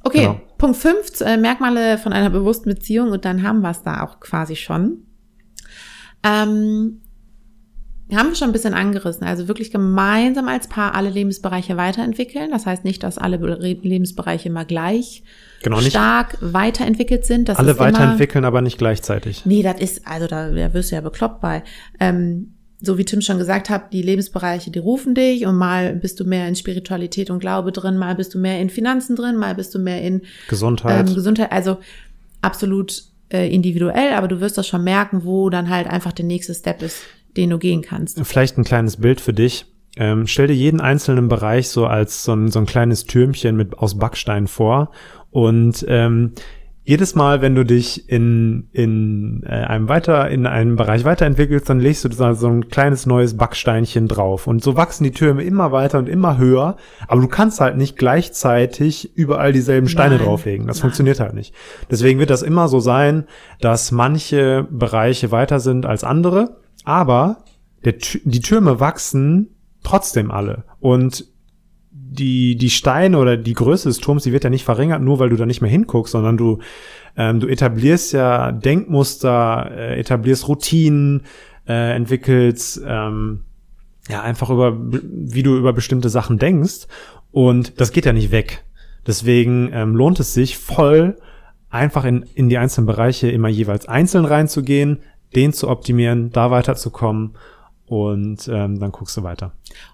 Okay, genau. Punkt 5, äh, Merkmale von einer bewussten Beziehung und dann haben wir es da auch quasi schon. Ähm, haben wir schon ein bisschen angerissen. Also wirklich gemeinsam als Paar alle Lebensbereiche weiterentwickeln. Das heißt nicht, dass alle Lebensbereiche immer gleich genau, stark weiterentwickelt sind. Das alle weiterentwickeln, immer, aber nicht gleichzeitig. Nee, das ist, also da, da wirst du ja bekloppt bei. Ähm, so wie Tim schon gesagt hat, die Lebensbereiche, die rufen dich und mal bist du mehr in Spiritualität und Glaube drin, mal bist du mehr in Finanzen drin, mal bist du mehr in Gesundheit. Ähm, Gesundheit, also absolut äh, individuell, aber du wirst das schon merken, wo dann halt einfach der nächste Step ist den du gehen kannst. Vielleicht ein kleines Bild für dich. Ähm, stell dir jeden einzelnen Bereich so als so ein, so ein kleines Türmchen mit aus Backstein vor und ähm, jedes Mal, wenn du dich in, in äh, einem weiter, in einem Bereich weiterentwickelst, dann legst du da so ein kleines neues Backsteinchen drauf. Und so wachsen die Türme immer weiter und immer höher. Aber du kannst halt nicht gleichzeitig überall dieselben Steine Nein. drauflegen. Das Nein. funktioniert halt nicht. Deswegen wird das immer so sein, dass manche Bereiche weiter sind als andere. Aber der, die Türme wachsen trotzdem alle. Und die, die Steine oder die Größe des Turms, die wird ja nicht verringert, nur weil du da nicht mehr hinguckst, sondern du, ähm, du etablierst ja Denkmuster, äh, etablierst Routinen, äh, entwickelst, ähm, ja, einfach über, wie du über bestimmte Sachen denkst. Und das geht ja nicht weg. Deswegen ähm, lohnt es sich voll, einfach in, in die einzelnen Bereiche immer jeweils einzeln reinzugehen, den zu optimieren, da weiterzukommen und ähm, dann guckst du weiter.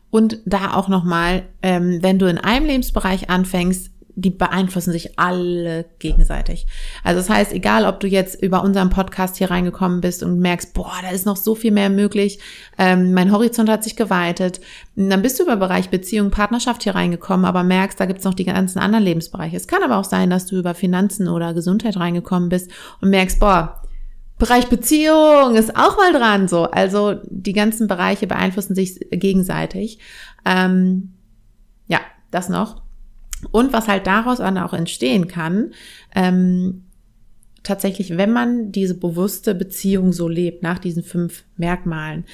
Und da auch nochmal, ähm, wenn du in einem Lebensbereich anfängst, die beeinflussen sich alle gegenseitig. Also das heißt, egal ob du jetzt über unseren Podcast hier reingekommen bist und merkst, boah, da ist noch so viel mehr möglich, ähm, mein Horizont hat sich geweitet, dann bist du über Bereich Beziehung, Partnerschaft hier reingekommen, aber merkst, da gibt's noch die ganzen anderen Lebensbereiche. Es kann aber auch sein, dass du über Finanzen oder Gesundheit reingekommen bist und merkst, boah, Bereich Beziehung ist auch mal dran, so. Also die ganzen Bereiche beeinflussen sich gegenseitig. Ähm, ja, das noch. Und was halt daraus dann auch entstehen kann, ähm, tatsächlich, wenn man diese bewusste Beziehung so lebt, nach diesen fünf Merkmalen,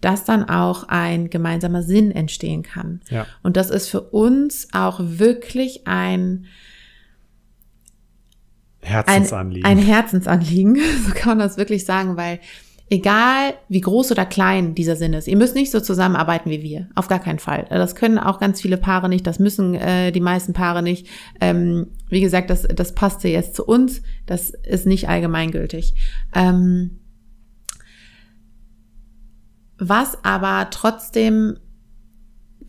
dass dann auch ein gemeinsamer Sinn entstehen kann. Ja. Und das ist für uns auch wirklich ein, Herzensanliegen. Ein, ein Herzensanliegen, [laughs] so kann man das wirklich sagen, weil egal wie groß oder klein dieser Sinn ist, ihr müsst nicht so zusammenarbeiten wie wir, auf gar keinen Fall. Das können auch ganz viele Paare nicht, das müssen äh, die meisten Paare nicht. Ähm, wie gesagt, das, das passte jetzt zu uns, das ist nicht allgemeingültig. Ähm, was aber trotzdem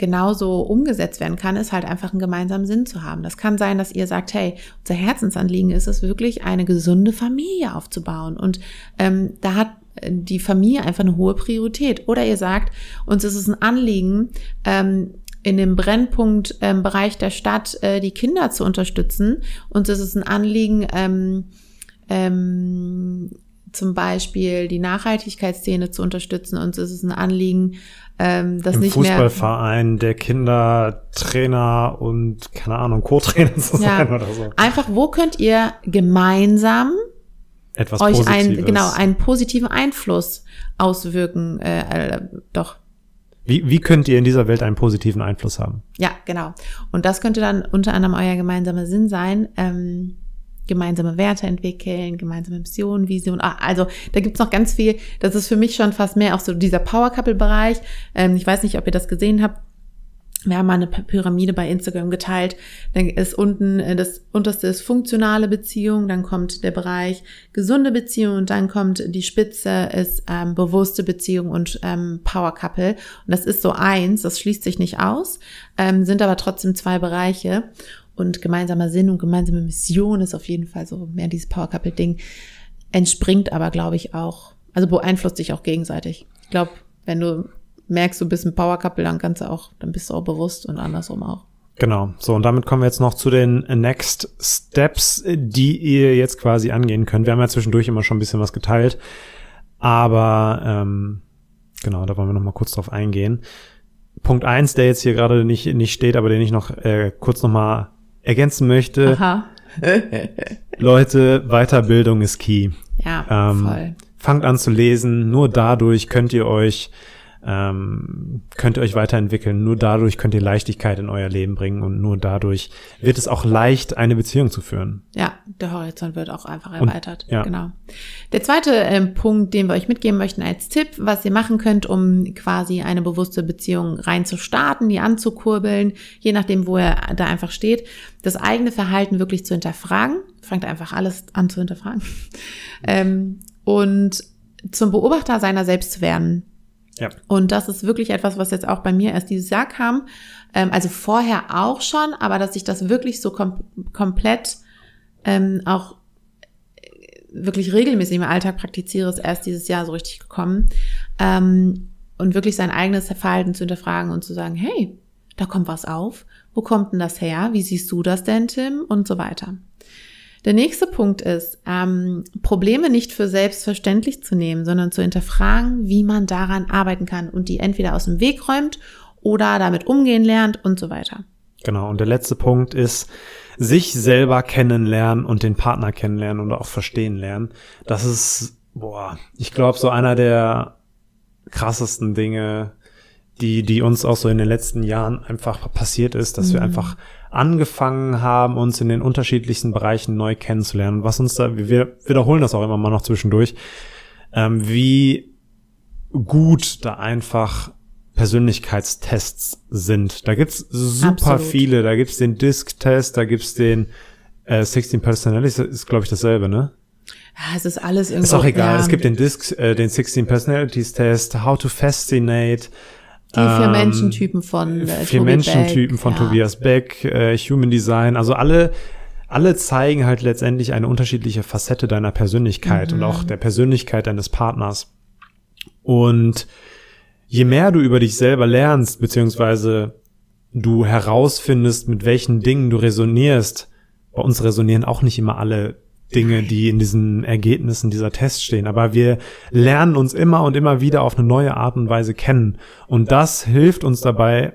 genauso umgesetzt werden kann, ist halt einfach einen gemeinsamen Sinn zu haben. Das kann sein, dass ihr sagt, hey, unser Herzensanliegen ist es wirklich, eine gesunde Familie aufzubauen. Und ähm, da hat äh, die Familie einfach eine hohe Priorität. Oder ihr sagt, uns ist es ein Anliegen, ähm, in dem Brennpunktbereich ähm, der Stadt äh, die Kinder zu unterstützen. Uns ist es ein Anliegen, ähm, ähm, zum Beispiel die Nachhaltigkeitsszene zu unterstützen. Uns ist es ein Anliegen, ähm, das Im nicht Fußballverein der Kinder Trainer und keine Ahnung Co-Trainer zu sein oder so. Einfach, wo könnt ihr gemeinsam etwas euch Ein, genau einen positiven Einfluss auswirken? Äh, äh, doch. Wie, wie könnt ihr in dieser Welt einen positiven Einfluss haben? Ja, genau. Und das könnte dann unter anderem euer gemeinsamer Sinn sein. Ähm, gemeinsame Werte entwickeln, gemeinsame Mission, Vision. Ah, also da gibt's noch ganz viel. Das ist für mich schon fast mehr auch so dieser Power-Couple-Bereich. Ähm, ich weiß nicht, ob ihr das gesehen habt. Wir haben mal eine Pyramide bei Instagram geteilt. Dann ist unten äh, das unterste ist funktionale Beziehung, dann kommt der Bereich gesunde Beziehung und dann kommt die Spitze ist ähm, bewusste Beziehung und ähm, Power Couple. Und das ist so eins, das schließt sich nicht aus, ähm, sind aber trotzdem zwei Bereiche und gemeinsamer Sinn und gemeinsame Mission ist auf jeden Fall so mehr dieses Power Couple Ding. Entspringt aber, glaube ich, auch, also beeinflusst sich auch gegenseitig. Ich glaube, wenn du merkst, du bist ein Power Couple, dann kannst du auch, dann bist du auch bewusst und andersrum auch. Genau. So, und damit kommen wir jetzt noch zu den Next Steps, die ihr jetzt quasi angehen könnt. Wir haben ja zwischendurch immer schon ein bisschen was geteilt. Aber ähm, genau, da wollen wir noch mal kurz drauf eingehen. Punkt eins, der jetzt hier gerade nicht, nicht steht, aber den ich noch äh, kurz nochmal ergänzen möchte, Aha. [laughs] Leute, Weiterbildung ist key. Ja, ähm, voll. Fangt an zu lesen, nur dadurch könnt ihr euch ähm, könnt ihr euch weiterentwickeln. Nur dadurch könnt ihr Leichtigkeit in euer Leben bringen und nur dadurch wird es auch leicht, eine Beziehung zu führen. Ja, der Horizont wird auch einfach erweitert. Und, ja. Genau. Der zweite ähm, Punkt, den wir euch mitgeben möchten als Tipp, was ihr machen könnt, um quasi eine bewusste Beziehung reinzustarten, die anzukurbeln, je nachdem, wo ihr da einfach steht, das eigene Verhalten wirklich zu hinterfragen. Fangt einfach alles an zu hinterfragen. [laughs] ähm, und zum Beobachter seiner selbst zu werden. Ja. Und das ist wirklich etwas, was jetzt auch bei mir erst dieses Jahr kam. Ähm, also vorher auch schon, aber dass ich das wirklich so kom komplett ähm, auch äh, wirklich regelmäßig im Alltag praktiziere, ist erst dieses Jahr so richtig gekommen. Ähm, und wirklich sein eigenes Verhalten zu hinterfragen und zu sagen, hey, da kommt was auf. Wo kommt denn das her? Wie siehst du das denn, Tim? Und so weiter. Der nächste Punkt ist, ähm, Probleme nicht für selbstverständlich zu nehmen, sondern zu hinterfragen, wie man daran arbeiten kann und die entweder aus dem Weg räumt oder damit umgehen lernt und so weiter. Genau, und der letzte Punkt ist, sich selber kennenlernen und den Partner kennenlernen und auch verstehen lernen. Das ist, boah, ich glaube, so einer der krassesten Dinge, die, die uns auch so in den letzten Jahren einfach passiert ist, dass mhm. wir einfach angefangen haben, uns in den unterschiedlichsten Bereichen neu kennenzulernen. Was uns da, wir wiederholen das auch immer mal noch zwischendurch, ähm, wie gut da einfach Persönlichkeitstests sind. Da gibt's super Absolut. viele. Da gibt's den Disk-Test, da gibt's den äh, 16 Personalities, ist glaube ich dasselbe, ne? Ja, es ist alles irgendwie. Ist auch egal. Ja. Es gibt den Disc, äh, den 16 Personalities Test, How to Fascinate, die vier ähm, Menschentypen von äh, Vier Tobi Menschentypen Beck, von ja. Tobias Beck, äh, Human Design, also alle alle zeigen halt letztendlich eine unterschiedliche Facette deiner Persönlichkeit mhm. und auch mhm. der Persönlichkeit deines Partners. Und je mehr du über dich selber lernst, beziehungsweise du herausfindest, mit welchen Dingen du resonierst, bei uns resonieren auch nicht immer alle Dinge, die in diesen Ergebnissen dieser Tests stehen. Aber wir lernen uns immer und immer wieder auf eine neue Art und Weise kennen. Und das hilft uns dabei,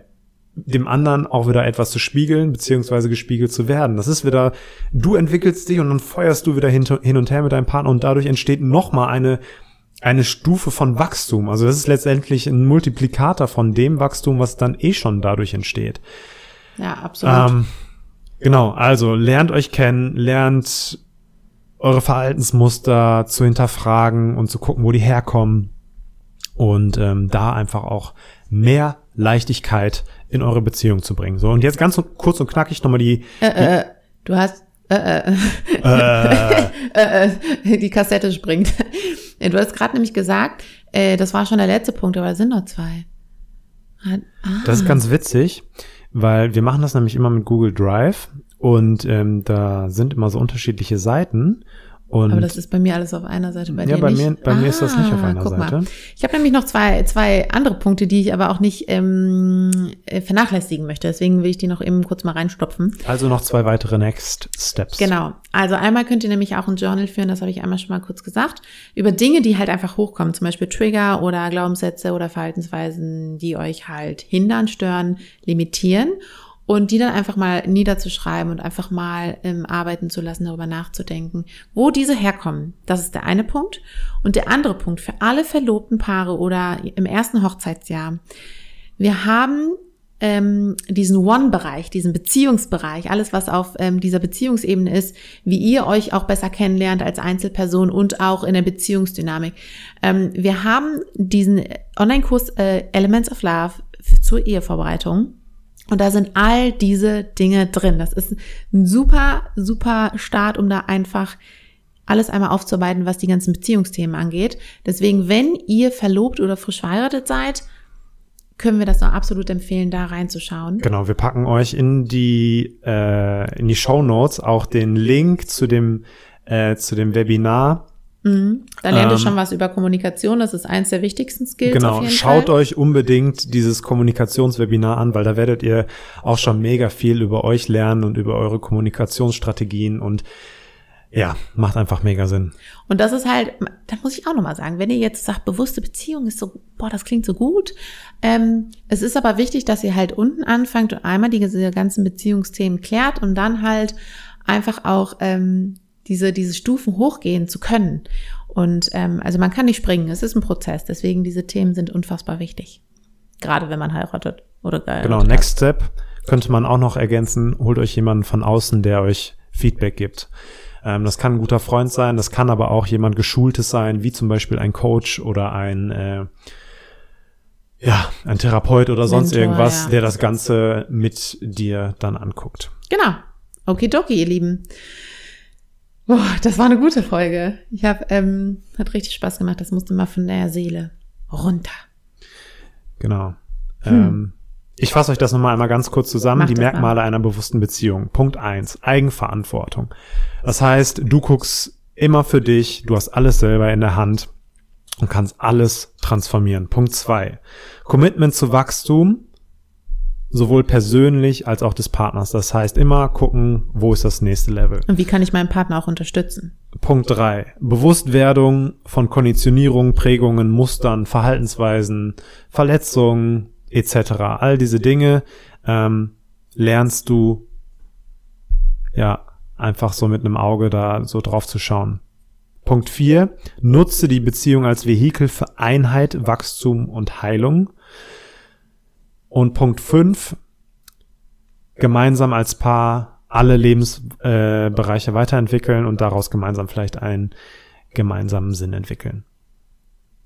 dem anderen auch wieder etwas zu spiegeln, beziehungsweise gespiegelt zu werden. Das ist wieder, du entwickelst dich und dann feuerst du wieder hin, und her mit deinem Partner und dadurch entsteht nochmal eine, eine Stufe von Wachstum. Also das ist letztendlich ein Multiplikator von dem Wachstum, was dann eh schon dadurch entsteht. Ja, absolut. Ähm, genau, also lernt euch kennen, lernt eure Verhaltensmuster zu hinterfragen und zu gucken, wo die herkommen und ähm, da einfach auch mehr Leichtigkeit in eure Beziehung zu bringen. So und jetzt ganz kurz und knackig nochmal die. Äh, äh, äh du hast äh, äh. äh, [laughs] äh, äh die Kassette springt. Du hast gerade nämlich gesagt, äh, das war schon der letzte Punkt, aber da sind noch zwei. Ah. Das ist ganz witzig, weil wir machen das nämlich immer mit Google Drive und ähm, da sind immer so unterschiedliche Seiten. Und Aber das ist bei mir alles auf einer Seite, bei ja, dir bei nicht. Mir, bei ah, mir ist das nicht auf ah, einer guck Seite. Mal. Ich habe nämlich noch zwei, zwei andere Punkte, die ich aber auch nicht ähm, äh, vernachlässigen möchte. Deswegen will ich die noch eben kurz mal reinstopfen. Also noch zwei weitere Next Steps. Genau. Also einmal könnt ihr nämlich auch ein Journal führen, das habe ich einmal schon mal kurz gesagt, über Dinge, die halt einfach hochkommen. Zum Beispiel Trigger oder Glaubenssätze oder Verhaltensweisen, die euch halt hindern, stören, limitieren. Und die dann einfach mal niederzuschreiben und einfach mal ähm, arbeiten zu lassen, darüber nachzudenken, wo diese herkommen. Das ist der eine Punkt. Und der andere Punkt für alle verlobten Paare oder im ersten Hochzeitsjahr. Wir haben ähm, diesen One-Bereich, diesen Beziehungsbereich, alles, was auf ähm, dieser Beziehungsebene ist, wie ihr euch auch besser kennenlernt als Einzelperson und auch in der Beziehungsdynamik. Ähm, wir haben diesen Online-Kurs äh, Elements of Love zur Ehevorbereitung. Und da sind all diese Dinge drin. Das ist ein super, super Start, um da einfach alles einmal aufzuarbeiten, was die ganzen Beziehungsthemen angeht. Deswegen, wenn ihr verlobt oder frisch verheiratet seid, können wir das noch absolut empfehlen, da reinzuschauen. Genau, wir packen euch in die äh, in die Show Notes auch den Link zu dem äh, zu dem Webinar Mhm. Da lernt ähm, ihr schon was über Kommunikation. Das ist eins der wichtigsten Skills. Genau. Schaut Fall. euch unbedingt dieses Kommunikationswebinar an, weil da werdet ihr auch schon mega viel über euch lernen und über eure Kommunikationsstrategien und ja, macht einfach mega Sinn. Und das ist halt, da muss ich auch nochmal sagen, wenn ihr jetzt sagt, bewusste Beziehung ist so, boah, das klingt so gut. Ähm, es ist aber wichtig, dass ihr halt unten anfangt und einmal diese ganzen Beziehungsthemen klärt und dann halt einfach auch ähm, diese, diese Stufen hochgehen zu können. Und ähm, also man kann nicht springen, es ist ein Prozess. Deswegen diese Themen sind unfassbar wichtig. Gerade wenn man heiratet oder geil. Genau, Next Step könnte man auch noch ergänzen, holt euch jemanden von außen, der euch Feedback gibt. Ähm, das kann ein guter Freund sein, das kann aber auch jemand Geschultes sein, wie zum Beispiel ein Coach oder ein äh, ja, ein Therapeut oder sonst Mentor, irgendwas, ja. der das Ganze mit dir dann anguckt. Genau. Okidoki, ihr Lieben. Oh, das war eine gute Folge. Ich habe, ähm, hat richtig Spaß gemacht. Das musste mal von der Seele runter. Genau. Hm. Ähm, ich fasse euch das nochmal einmal ganz kurz zusammen. Mach die Merkmale mal. einer bewussten Beziehung. Punkt eins: Eigenverantwortung. Das heißt, du guckst immer für dich, du hast alles selber in der Hand und kannst alles transformieren. Punkt zwei: Commitment zu Wachstum sowohl persönlich als auch des Partners. Das heißt, immer gucken, wo ist das nächste Level. Und wie kann ich meinen Partner auch unterstützen? Punkt drei: Bewusstwerdung von Konditionierung, Prägungen, Mustern, Verhaltensweisen, Verletzungen etc. All diese Dinge ähm, lernst du ja einfach so mit einem Auge da so drauf zu schauen. Punkt vier: Nutze die Beziehung als Vehikel für Einheit, Wachstum und Heilung. Und Punkt 5, gemeinsam als Paar alle Lebensbereiche äh, weiterentwickeln und daraus gemeinsam vielleicht einen gemeinsamen Sinn entwickeln.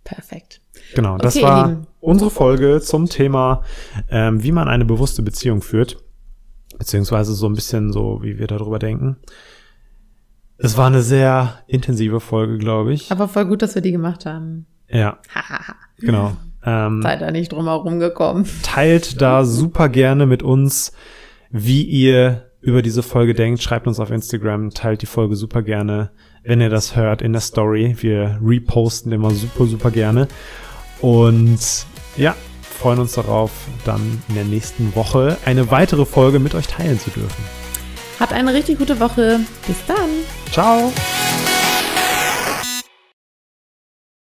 Perfekt. Genau, okay, das war unsere Folge zum Thema, ähm, wie man eine bewusste Beziehung führt, beziehungsweise so ein bisschen so, wie wir darüber denken. Es war eine sehr intensive Folge, glaube ich. Aber voll gut, dass wir die gemacht haben. Ja. genau. Ähm, da nicht drum herum gekommen. Teilt da super gerne mit uns, wie ihr über diese Folge denkt. Schreibt uns auf Instagram, teilt die Folge super gerne, wenn ihr das hört in der Story. Wir reposten immer super, super gerne. Und ja, freuen uns darauf, dann in der nächsten Woche eine weitere Folge mit euch teilen zu dürfen. Habt eine richtig gute Woche. Bis dann. Ciao.